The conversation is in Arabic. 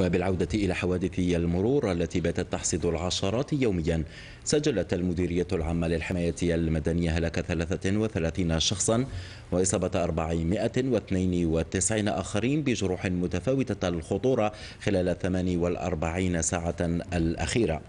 وبالعودة إلى حوادث المرور التي باتت تحصد العشرات يوميا سجلت المديرية العامة للحماية المدنية هلاك 33 شخصا وإصابة 492 آخرين بجروح متفاوتة الخطورة خلال 48 ساعة الأخيرة